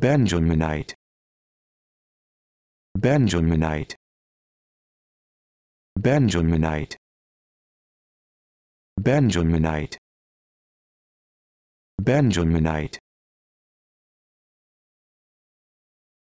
Benjaminite Benjaminite Benjaminite Benjaminite Benjaminite